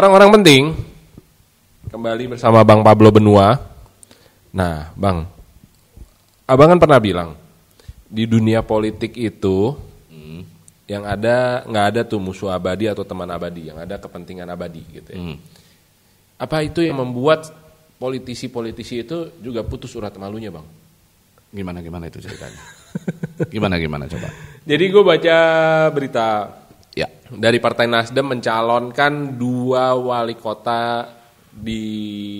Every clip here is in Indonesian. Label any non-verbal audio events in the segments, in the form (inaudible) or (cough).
orang-orang penting kembali bersama Bang Pablo Benua. Nah, Bang, abang kan pernah bilang di dunia politik itu hmm. yang ada nggak ada tuh musuh abadi atau teman abadi, yang ada kepentingan abadi gitu. Ya. Hmm. Apa itu yang membuat politisi-politisi itu juga putus urat malunya, Bang? Gimana gimana itu ceritanya? gimana gimana coba? (laughs) Jadi gue baca berita dari Partai Nasdem mencalonkan dua wali kota di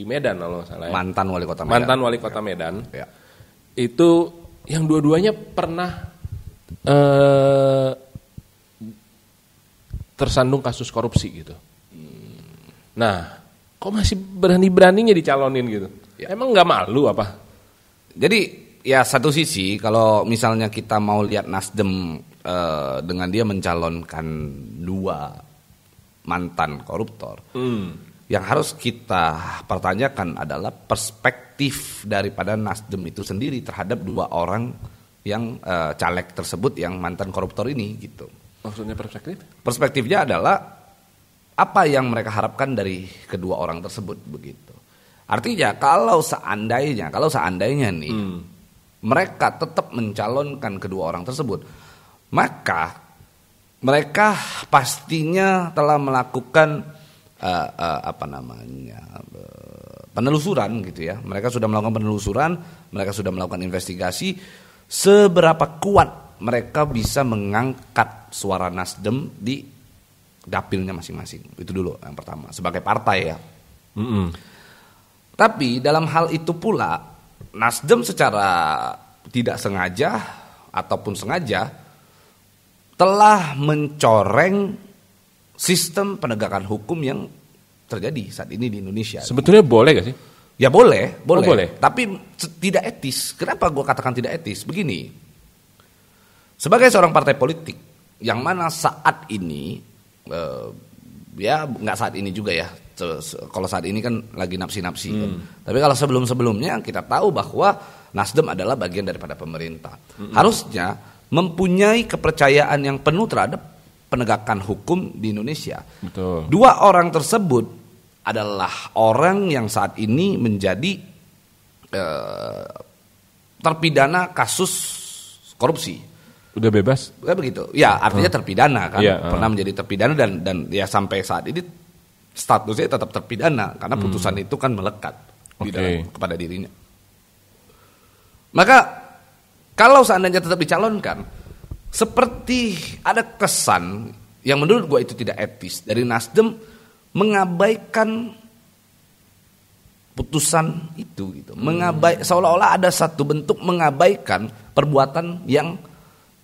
Medan kalau salah ya. Mantan wali kota Medan. Mantan wali kota ya. Medan. Ya. Itu yang dua-duanya pernah eh, tersandung kasus korupsi gitu. Nah, kok masih berani-beraninya dicalonin gitu? Ya. Emang nggak malu apa? Jadi ya satu sisi kalau misalnya kita mau lihat Nasdem Eh, dengan dia mencalonkan dua mantan koruptor. Hmm. Yang harus kita pertanyakan adalah perspektif daripada Nasdem itu sendiri terhadap dua orang yang uh, caleg tersebut yang mantan koruptor ini gitu. Maksudnya perspektif? Perspektifnya adalah apa yang mereka harapkan dari kedua orang tersebut begitu. Artinya kalau seandainya, kalau seandainya nih hmm. mereka tetap mencalonkan kedua orang tersebut, maka mereka pastinya telah melakukan uh, uh, apa namanya uh, penelusuran gitu ya. Mereka sudah melakukan penelusuran, mereka sudah melakukan investigasi seberapa kuat mereka bisa mengangkat suara Nasdem di dapilnya masing-masing. Itu dulu yang pertama sebagai partai ya. Mm -mm. Tapi dalam hal itu pula Nasdem secara tidak sengaja ataupun sengaja telah mencoreng sistem penegakan hukum yang terjadi saat ini di Indonesia. Sebetulnya boleh gak sih? Ya boleh, boleh. Oh, boleh. Tapi tidak etis. Kenapa gue katakan tidak etis? Begini, sebagai seorang partai politik yang mana saat ini, uh, ya nggak saat ini juga ya. Kalau saat ini kan lagi napsi-napsi. Kan. Hmm. Tapi kalau sebelum-sebelumnya kita tahu bahwa Nasdem adalah bagian daripada pemerintah. Hmm. Harusnya mempunyai kepercayaan yang penuh terhadap penegakan hukum di Indonesia. Betul. Dua orang tersebut adalah orang yang saat ini menjadi eh, terpidana kasus korupsi. Udah bebas? Ya begitu. Ya, artinya uh. terpidana kan. Yeah, uh. Pernah ah. menjadi terpidana dan dan ya sampai saat ini statusnya tetap terpidana karena hmm. putusan hmm. itu kan melekat okay. di dalam kepada dirinya. Maka kalau seandainya tetap dicalonkan, seperti ada kesan yang menurut gue itu tidak etis dari Nasdem mengabaikan putusan itu gitu. Hmm. Mengabai seolah-olah ada satu bentuk mengabaikan perbuatan yang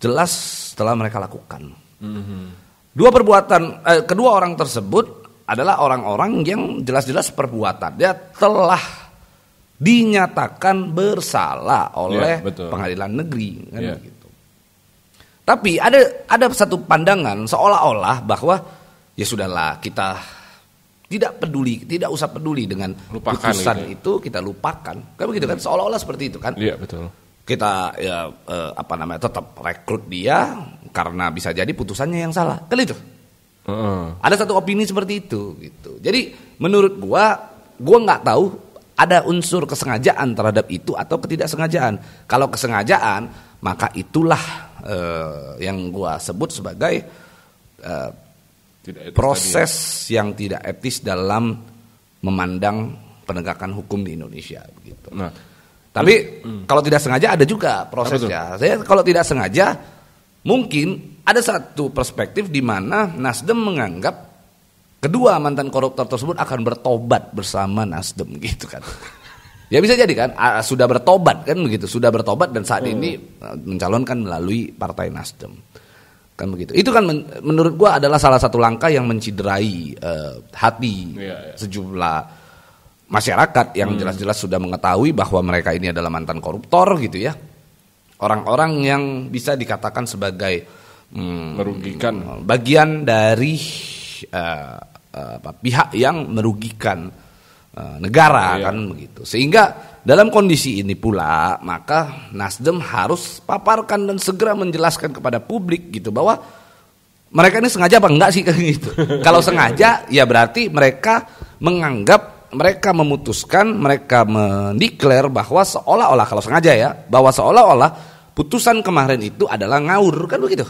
jelas telah mereka lakukan. Hmm. Dua perbuatan eh, kedua orang tersebut adalah orang-orang yang jelas-jelas perbuatan dia telah dinyatakan bersalah ya, oleh yeah, pengadilan negeri kan yeah. Ya. gitu. Tapi ada ada satu pandangan seolah-olah bahwa ya sudahlah kita tidak peduli, tidak usah peduli dengan lupakan putusan gitu. Ya. itu kita lupakan. Kan begitu kan seolah-olah seperti itu kan? Iya, yeah, betul. Kita ya eh, apa namanya tetap rekrut dia karena bisa jadi putusannya yang salah. Kan itu. Uh -uh. Ada satu opini seperti itu gitu. Jadi menurut gua gua nggak tahu ada unsur kesengajaan terhadap itu atau ketidaksengajaan. Kalau kesengajaan, maka itulah uh, yang gua sebut sebagai uh, tidak proses tadi. Ya. yang tidak etis dalam memandang penegakan hukum di Indonesia begitu. Nah, tapi hmm. kalau tidak sengaja ada juga prosesnya. Saya kalau tidak sengaja mungkin ada satu perspektif di mana Nasdem menganggap Kedua mantan koruptor tersebut akan bertobat bersama Nasdem (laughs) gitu kan. Ya bisa jadi kan sudah bertobat kan begitu, sudah bertobat dan saat ini hmm. e, mencalonkan melalui Partai Nasdem. Kan begitu. Itu kan men menurut gua adalah salah satu langkah yang menciderai uh, hati yeah, yeah. sejumlah masyarakat yang hmm. jelas-jelas hmm. sudah mengetahui bahwa mereka ini adalah mantan koruptor gitu ya orang-orang yang bisa dikatakan sebagai hmm, merugikan bagian dari uh, uh, pihak yang merugikan uh, negara iya. kan begitu. Sehingga dalam kondisi ini pula maka Nasdem harus paparkan dan segera menjelaskan kepada publik gitu bahwa mereka ini sengaja apa enggak sih (laughs) kayak gitu. Kalau sengaja ya berarti mereka menganggap mereka memutuskan, mereka mendeklar bahwa seolah-olah kalau sengaja ya, bahwa seolah-olah putusan kemarin itu adalah ngaur kan begitu.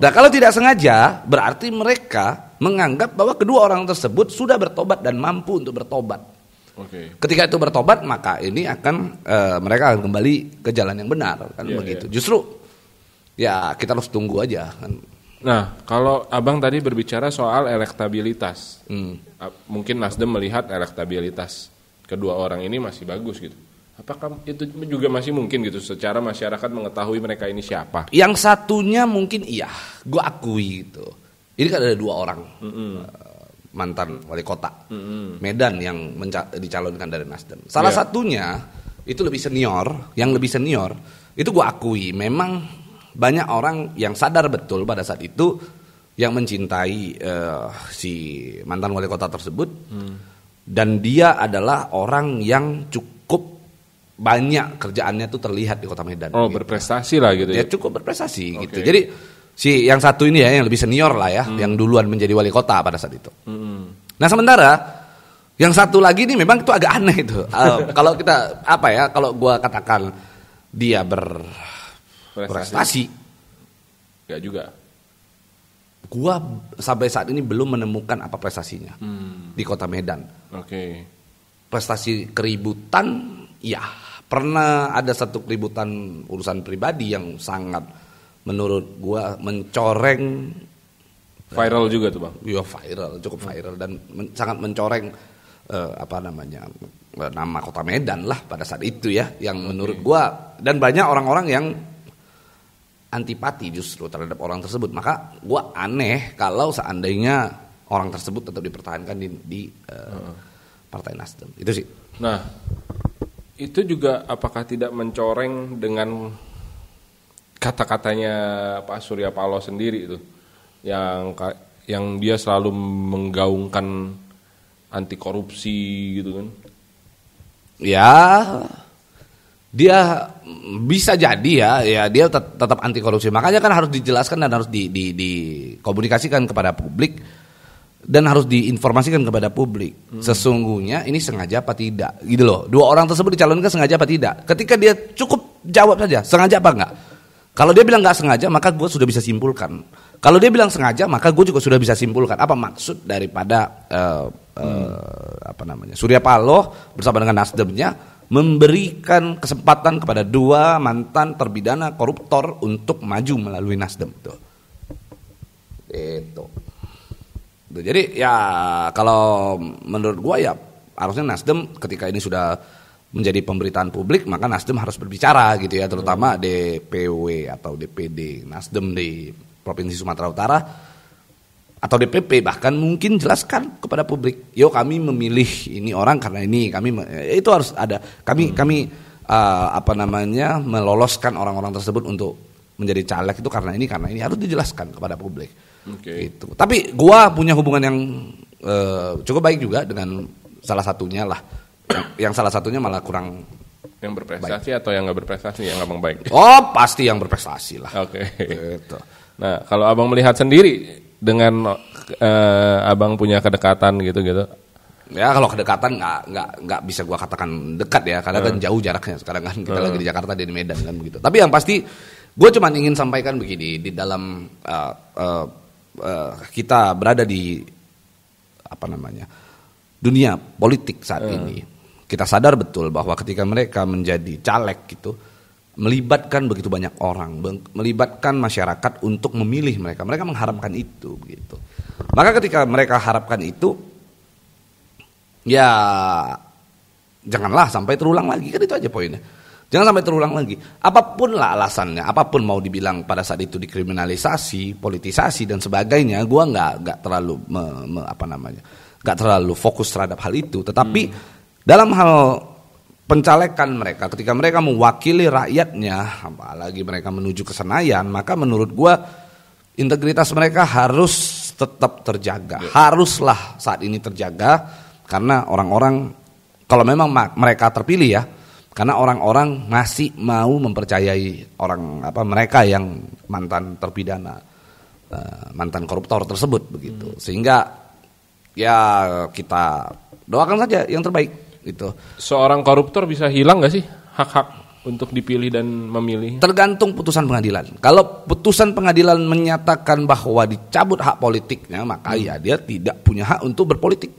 Nah kalau tidak sengaja berarti mereka menganggap bahwa kedua orang tersebut sudah bertobat dan mampu untuk bertobat. Okay. Ketika itu bertobat maka ini akan e, mereka akan kembali ke jalan yang benar kan yeah, begitu. Yeah. Justru ya kita harus tunggu aja kan. Nah, kalau abang tadi berbicara soal elektabilitas, hmm. mungkin Nasdem melihat elektabilitas kedua orang ini masih bagus gitu. Apakah itu juga masih mungkin gitu secara masyarakat mengetahui mereka ini siapa? Yang satunya mungkin iya, gue akui gitu. Ini kan ada dua orang mm -hmm. mantan wali kota mm -hmm. Medan yang dicalonkan dari Nasdem. Salah yeah. satunya itu lebih senior, yang lebih senior itu gue akui memang banyak orang yang sadar betul pada saat itu yang mencintai uh, si mantan wali kota tersebut mm. dan dia adalah orang yang cukup banyak kerjaannya tuh terlihat di Kota Medan. Oh, gitu. berprestasi lah gitu. Ya, ya? cukup berprestasi okay. gitu. Jadi si yang satu ini ya yang lebih senior lah ya, hmm. yang duluan menjadi wali kota pada saat itu. Hmm. Nah, sementara yang satu lagi ini memang itu agak aneh itu. Uh, (laughs) kalau kita apa ya, kalau gue katakan dia berprestasi enggak juga. Gua sampai saat ini belum menemukan apa prestasinya hmm. di Kota Medan. Oke. Okay. Prestasi keributan, ya Pernah ada satu keributan urusan pribadi yang sangat menurut gua mencoreng viral juga tuh bang. Iya viral, cukup viral dan men, sangat mencoreng uh, apa namanya eh, nama kota Medan lah pada saat itu ya. Yang okay. menurut gua dan banyak orang-orang yang antipati justru terhadap orang tersebut. Maka gua aneh kalau seandainya orang tersebut tetap dipertahankan di, di uh, uh. Partai Nasdem. Itu sih. Nah, itu juga apakah tidak mencoreng dengan kata-katanya Pak Surya Paloh sendiri itu yang yang dia selalu menggaungkan anti korupsi gitu kan ya dia bisa jadi ya ya dia tetap anti korupsi makanya kan harus dijelaskan dan harus di, di, dikomunikasikan kepada publik dan harus diinformasikan kepada publik hmm. sesungguhnya ini sengaja apa tidak gitu loh dua orang tersebut dicalonkan sengaja apa tidak ketika dia cukup jawab saja sengaja apa enggak kalau dia bilang nggak sengaja maka gue sudah bisa simpulkan kalau dia bilang sengaja maka gue juga sudah bisa simpulkan apa maksud daripada uh, uh, apa namanya Surya Paloh bersama dengan Nasdemnya memberikan kesempatan kepada dua mantan terpidana koruptor untuk maju melalui Nasdem itu itu Gitu. Jadi ya kalau menurut gua ya harusnya Nasdem ketika ini sudah menjadi pemberitaan publik maka Nasdem harus berbicara gitu ya terutama DPW atau DPD Nasdem di Provinsi Sumatera Utara atau DPP bahkan mungkin jelaskan kepada publik yo kami memilih ini orang karena ini kami ya, itu harus ada kami hmm. kami uh, apa namanya meloloskan orang-orang tersebut untuk menjadi caleg itu karena ini karena ini harus dijelaskan kepada publik Okay. Gitu. Tapi gua punya hubungan yang uh, cukup baik juga dengan salah satunya lah. yang, salah satunya malah kurang yang berprestasi baik. atau yang nggak berprestasi yang abang baik. Oh, pasti yang berprestasi lah. Oke. Okay. Gitu. Nah, kalau abang melihat sendiri dengan uh, abang punya kedekatan gitu-gitu, ya kalau kedekatan nggak nggak nggak bisa gua katakan dekat ya karena hmm. kan eh. jauh jaraknya sekarang kan kita hmm. lagi di Jakarta dia di Medan kan begitu tapi yang pasti gue cuma ingin sampaikan begini di dalam uh, uh, uh, kita berada di apa namanya dunia politik saat hmm. ini kita sadar betul bahwa ketika mereka menjadi caleg gitu melibatkan begitu banyak orang melibatkan masyarakat untuk memilih mereka mereka mengharapkan itu begitu maka ketika mereka harapkan itu ya janganlah sampai terulang lagi kan itu aja poinnya Jangan sampai terulang lagi. Apapun lah alasannya, apapun mau dibilang pada saat itu dikriminalisasi, politisasi dan sebagainya, gue nggak nggak terlalu me, me, apa namanya, nggak terlalu fokus terhadap hal itu. Tetapi hmm. dalam hal pencalekan mereka, ketika mereka mewakili rakyatnya, apalagi mereka menuju ke Senayan, maka menurut gue integritas mereka harus tetap terjaga. Ya. Haruslah saat ini terjaga karena orang-orang kalau memang mereka terpilih ya karena orang-orang masih mau mempercayai orang apa mereka yang mantan terpidana, eh, mantan koruptor tersebut begitu. Hmm. Sehingga ya kita doakan saja yang terbaik gitu. Seorang koruptor bisa hilang nggak sih hak-hak untuk dipilih dan memilih? Tergantung putusan pengadilan. Kalau putusan pengadilan menyatakan bahwa dicabut hak politiknya, maka hmm. ya dia tidak punya hak untuk berpolitik.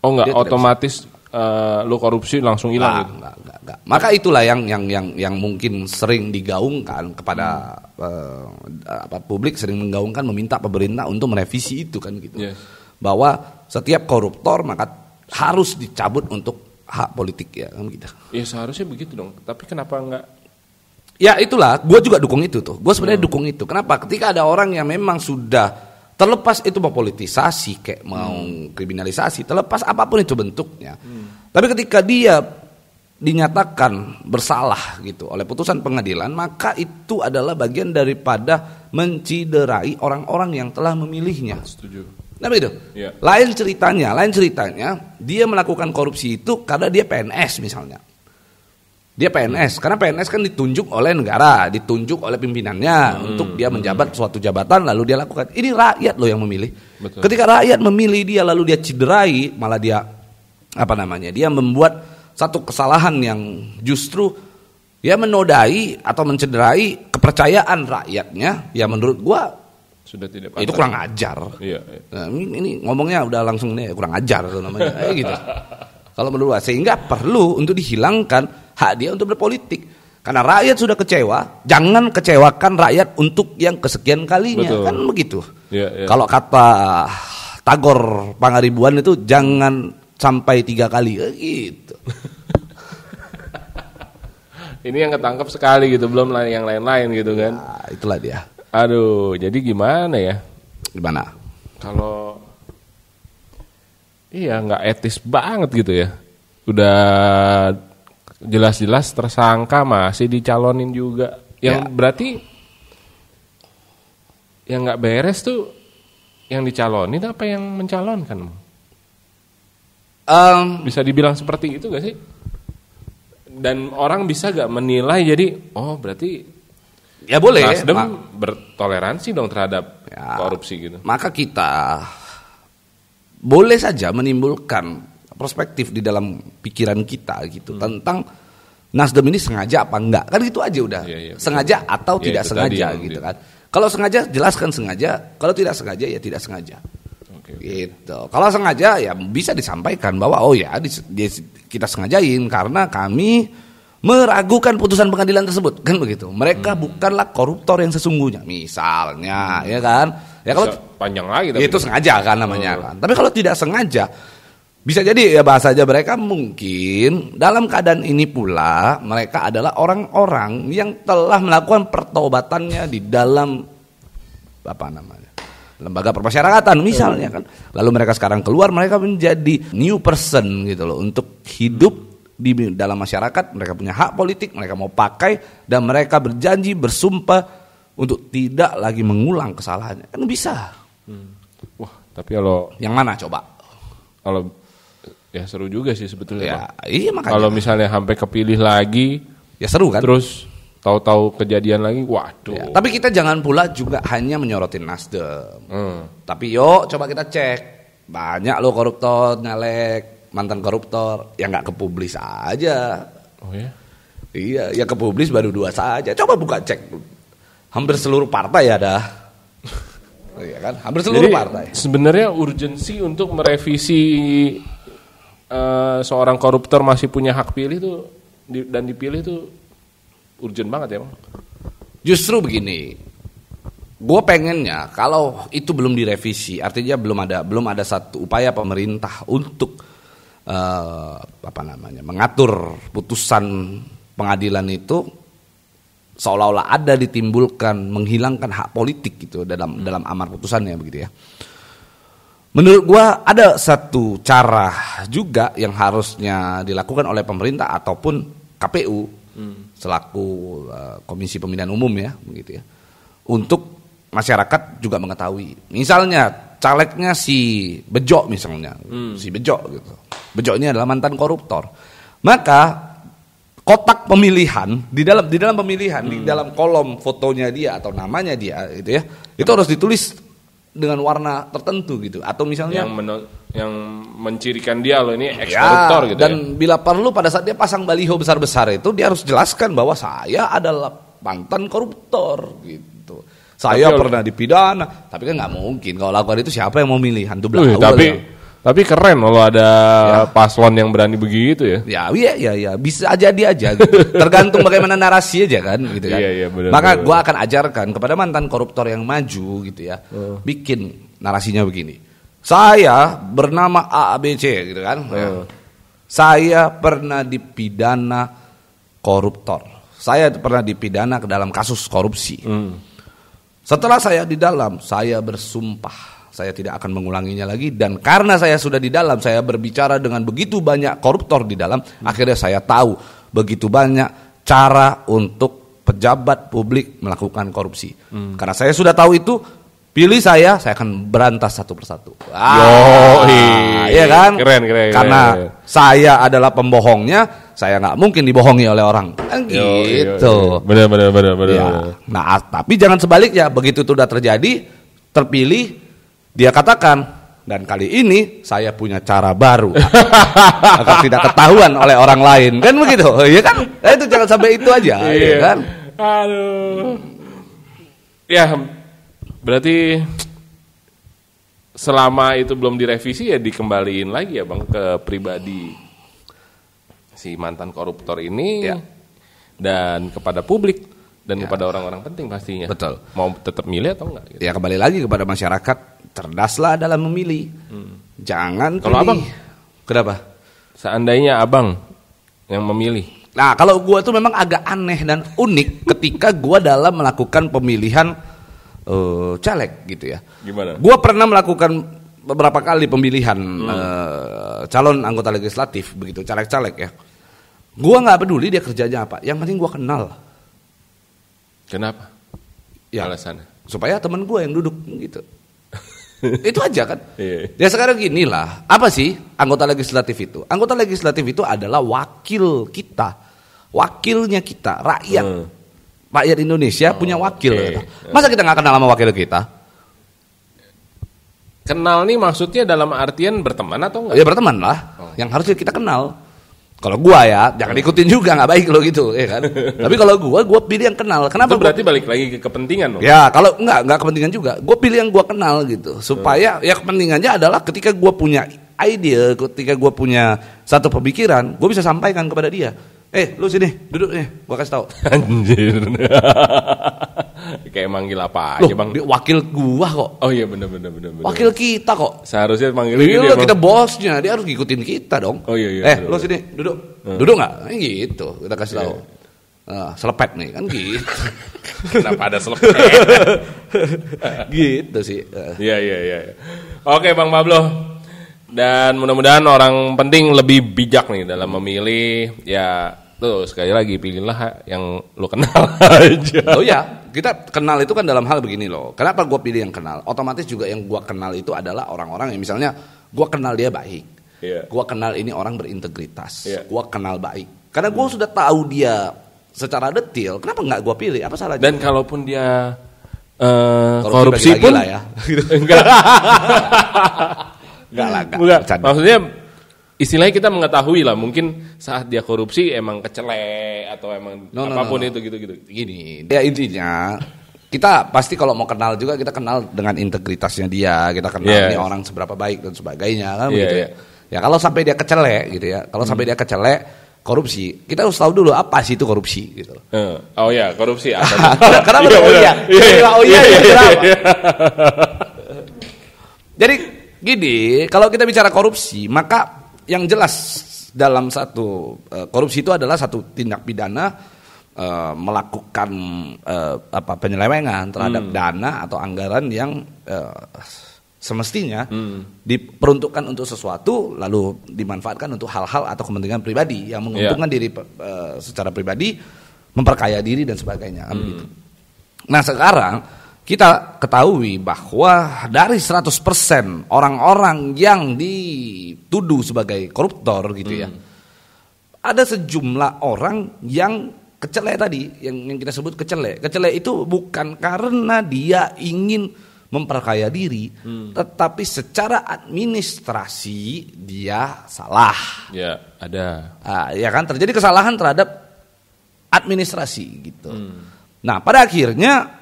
Oh nggak otomatis uh, lu korupsi langsung hilang nah, juga. Maka itulah yang yang yang yang mungkin sering digaungkan kepada uh, apa publik sering menggaungkan meminta pemerintah untuk merevisi itu kan gitu. Yeah. Bahwa setiap koruptor maka harus dicabut untuk hak politik ya kan gitu. Ya seharusnya begitu dong. Tapi kenapa enggak Ya itulah, gue juga dukung itu tuh. Gue sebenarnya hmm. dukung itu. Kenapa? Ketika ada orang yang memang sudah terlepas itu mau politisasi kayak mau hmm. kriminalisasi terlepas apapun itu bentuknya hmm. tapi ketika dia dinyatakan bersalah gitu oleh putusan pengadilan maka itu adalah bagian daripada menciderai orang-orang yang telah memilihnya. Ah, setuju. Nah begitu. Ya. Lain ceritanya, lain ceritanya dia melakukan korupsi itu karena dia PNS misalnya. Dia PNS karena PNS kan ditunjuk oleh negara, ditunjuk oleh pimpinannya hmm. untuk dia menjabat suatu jabatan lalu dia lakukan. Ini rakyat loh yang memilih. Betul. Ketika rakyat memilih dia lalu dia ciderai malah dia apa namanya? Dia membuat satu kesalahan yang justru ya menodai atau mencederai kepercayaan rakyatnya ya menurut gua sudah tidak itu kurang ajar iya, iya. Nah, ini, ngomongnya udah langsung nih kurang ajar namanya (laughs) eh, gitu kalau menurut gua sehingga perlu untuk dihilangkan hak dia untuk berpolitik karena rakyat sudah kecewa, jangan kecewakan rakyat untuk yang kesekian kalinya. Betul. Kan begitu. iya, iya. Kalau kata Tagor Pangaribuan itu jangan sampai tiga kali ya, gitu. (laughs) Ini yang ketangkep sekali gitu, belum yang lain-lain gitu kan. Nah, itulah dia. Aduh, jadi gimana ya? Gimana? Kalau iya nggak etis banget gitu ya. Udah jelas-jelas tersangka masih dicalonin juga. Yang ya. berarti yang nggak beres tuh yang dicalonin apa yang mencalonkan? Um, bisa dibilang seperti itu gak sih? Dan orang bisa gak menilai jadi oh berarti ya boleh Nasdem bertoleransi dong terhadap ya, korupsi gitu. Maka kita boleh saja menimbulkan perspektif di dalam pikiran kita gitu hmm. tentang Nasdem ini sengaja apa enggak kan gitu aja udah ya, ya, sengaja betul. atau ya, tidak sengaja gitu kan kalau sengaja jelaskan sengaja kalau tidak sengaja ya tidak sengaja okay, gitu kalau sengaja ya bisa disampaikan bahwa oh ya di, di, kita sengajain karena kami meragukan putusan pengadilan tersebut kan begitu mereka hmm. bukanlah koruptor yang sesungguhnya misalnya hmm. ya kan ya kalau bisa panjang lagi tapi itu sengaja kan namanya Oh. kan tapi kalau tidak sengaja bisa jadi ya bahasa aja mereka mungkin dalam keadaan ini pula mereka adalah orang-orang yang telah melakukan pertobatannya di dalam apa namanya lembaga permasyarakatan misalnya hmm. kan. Lalu mereka sekarang keluar mereka menjadi new person gitu loh untuk hidup di dalam masyarakat, mereka punya hak politik, mereka mau pakai dan mereka berjanji bersumpah untuk tidak lagi mengulang kesalahannya. Kan bisa. Hmm. Wah, tapi kalau yang mana coba? Kalau ya seru juga sih sebetulnya. Ya, iya makanya. Kalau misalnya sampai kepilih lagi, ya seru kan? Terus tahu-tahu kejadian lagi waduh ya, tapi kita jangan pula juga hanya menyorotin nasdem hmm. tapi yuk coba kita cek banyak lo koruptor nyalek mantan koruptor yang nggak publis aja oh ya iya ya publis baru dua saja coba buka cek hampir seluruh partai ya dah. (laughs) iya kan hampir seluruh Jadi, partai sebenarnya urgensi untuk merevisi uh, seorang koruptor masih punya hak pilih tuh dan dipilih tuh Urgen banget ya bang. Justru begini, gue pengennya kalau itu belum direvisi, artinya belum ada belum ada satu upaya pemerintah untuk uh, apa namanya mengatur putusan pengadilan itu seolah-olah ada ditimbulkan menghilangkan hak politik gitu dalam hmm. dalam amar putusannya begitu ya. Menurut gue ada satu cara juga yang harusnya dilakukan oleh pemerintah ataupun KPU selaku uh, Komisi Pemilihan Umum ya begitu ya untuk masyarakat juga mengetahui misalnya calegnya si Bejo misalnya hmm. si Bejo gitu ini adalah mantan koruptor maka kotak pemilihan di dalam di dalam pemilihan hmm. di dalam kolom fotonya dia atau namanya dia gitu ya itu harus ditulis dengan warna tertentu gitu atau misalnya yang yang mencirikan dia loh ini ya, ekskoruptor ya, gitu dan ya. bila perlu pada saat dia pasang baliho besar-besar itu dia harus jelaskan bahwa saya adalah mantan koruptor gitu. Saya tapi, pernah dipidana, tapi kan nggak mungkin kalau lakukan itu siapa yang mau milih hantu belakang. Uh, tapi ya. tapi keren kalau ada ya. paslon yang berani begitu ya. Ya iya iya ya. bisa aja dia aja gitu. Tergantung bagaimana narasi aja kan gitu kan. ya, ya, bener, Maka gue akan ajarkan kepada mantan koruptor yang maju gitu ya. Uh. Bikin narasinya begini saya bernama ABC gitu kan. Ya. Oh. Saya pernah dipidana koruptor. Saya pernah dipidana ke dalam kasus korupsi. Hmm. Setelah saya di dalam, saya bersumpah saya tidak akan mengulanginya lagi dan karena saya sudah di dalam, saya berbicara dengan begitu banyak koruptor di dalam, hmm. akhirnya saya tahu begitu banyak cara untuk pejabat publik melakukan korupsi. Hmm. Karena saya sudah tahu itu, Pilih saya, saya akan berantas satu persatu. Ah, Iya kan? Keren, keren. Karena keren. saya adalah pembohongnya, saya nggak mungkin dibohongi oleh orang. Kan gitu. Benar, benar, benar, benar. Ya. Nah, tapi jangan sebaliknya. Begitu itu sudah terjadi, terpilih, dia katakan, dan kali ini saya punya cara baru (laughs) agar tidak ketahuan oleh orang lain. Kan begitu? Iya kan? Nah, itu jangan sampai itu aja, iya ya kan? Aduh. Ya, Berarti selama itu belum direvisi ya dikembaliin lagi ya Bang ke pribadi si mantan koruptor ini ya. dan kepada publik dan ya. kepada orang-orang penting pastinya. Betul. Mau tetap milih atau enggak? Gitu. Ya kembali lagi kepada masyarakat, cerdaslah dalam memilih. Hmm. Jangan Kalau abang, kenapa? Seandainya abang yang memilih. Nah kalau gue tuh memang agak aneh dan unik ketika gue dalam melakukan pemilihan uh, caleg gitu ya. Gimana? Gua pernah melakukan beberapa kali pemilihan hmm. uh, calon anggota legislatif begitu caleg-caleg ya. Gua nggak peduli dia kerjanya apa, yang penting gua kenal. Kenapa? Ya alasannya. Supaya teman gua yang duduk gitu. (laughs) itu aja kan. Iya. ya sekarang gini lah, apa sih anggota legislatif itu? Anggota legislatif itu adalah wakil kita, wakilnya kita, rakyat. Hmm rakyat Indonesia oh, punya wakil. Okay. Masa kita nggak kenal sama wakil kita? Kenal nih maksudnya dalam artian berteman atau enggak? Ya berteman lah. Oh. Yang harusnya kita kenal. Kalau gua ya, jangan oh. ikutin juga nggak baik lo gitu, ya kan? Tapi kalau gua, gua pilih yang kenal. Kenapa? Itu berarti balik lagi ke kepentingan loh. Ya, kalau nggak nggak kepentingan juga. Gua pilih yang gua kenal gitu. Supaya hmm. ya kepentingannya adalah ketika gua punya ide, ketika gua punya satu pemikiran, gua bisa sampaikan kepada dia Eh, lu sini, duduk nih, gua kasih tau. (laughs) Anjir. (laughs) Kayak manggil apa aja, Loh, Bang? Dia wakil gua kok. Oh iya bener bener bener Wakil kita kok. Seharusnya manggil iya, dia. Iya, kita bosnya, dia harus ngikutin kita dong. Oh iya iya. Eh, bener, lu sini, duduk. Hmm. Duduk nggak? Eh, gitu, kita kasih iya. tau. Yeah. Uh, selepet nih kan gitu. (laughs) Kenapa ada selepet? gitu sih. Iya, iya iya iya. Oke, Bang Pablo. Dan mudah-mudahan orang penting lebih bijak nih dalam memilih ya tuh sekali lagi pilihlah yang lo kenal (laughs) aja. Oh ya, kita kenal itu kan dalam hal begini loh. Kenapa gue pilih yang kenal? Otomatis juga yang gue kenal itu adalah orang-orang yang misalnya gue kenal dia baik. Yeah. gue kenal ini orang berintegritas. Yeah. gue kenal baik. Karena gue hmm. sudah tahu dia secara detail kenapa nggak gue pilih? Apa salahnya? Dan kalaupun dia uh, korupsi, korupsi pun ya. (laughs) enggak. (laughs) Enggak lah, enggak. enggak. Bercanda. Maksudnya istilahnya kita mengetahui lah mungkin saat dia korupsi emang kecele atau emang no, apapun no, no. itu gitu-gitu. Gini, ya intinya kita pasti kalau mau kenal juga kita kenal dengan integritasnya dia, kita kenal yeah. nih orang seberapa baik dan sebagainya kan yeah, begitu. Yeah. Iya. Ya kalau sampai dia kecele gitu ya, kalau hmm. sampai dia kecele korupsi, kita harus tahu dulu apa sih itu korupsi gitu loh. Eh, oh iya korupsi (laughs) apa? Kenapa iya, oh iya? Iya, iya? iya, oh iya, iya, iya, iya. Jadi Gini, kalau kita bicara korupsi, maka yang jelas dalam satu e, korupsi itu adalah satu tindak pidana e, melakukan e, apa penyelewengan terhadap hmm. dana atau anggaran yang e, semestinya hmm. diperuntukkan untuk sesuatu lalu dimanfaatkan untuk hal-hal atau kepentingan pribadi yang menguntungkan yeah. diri e, secara pribadi, memperkaya diri dan sebagainya. Kan hmm. Nah, sekarang kita ketahui bahwa dari 100% orang-orang yang dituduh sebagai koruptor gitu ya, hmm. ya. Ada sejumlah orang yang kecele tadi yang, yang kita sebut kecele. Kecele itu bukan karena dia ingin memperkaya diri, hmm. tetapi secara administrasi dia salah. Ya, ada. Nah, ya kan terjadi kesalahan terhadap administrasi gitu. Hmm. Nah, pada akhirnya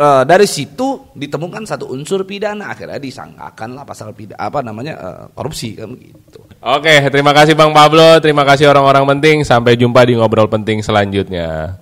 e, dari situ ditemukan satu unsur pidana akhirnya disangkakanlah pasal pidana apa namanya e, korupsi kan gitu. Oke, terima kasih Bang Pablo, terima kasih orang-orang penting. Sampai jumpa di ngobrol penting selanjutnya.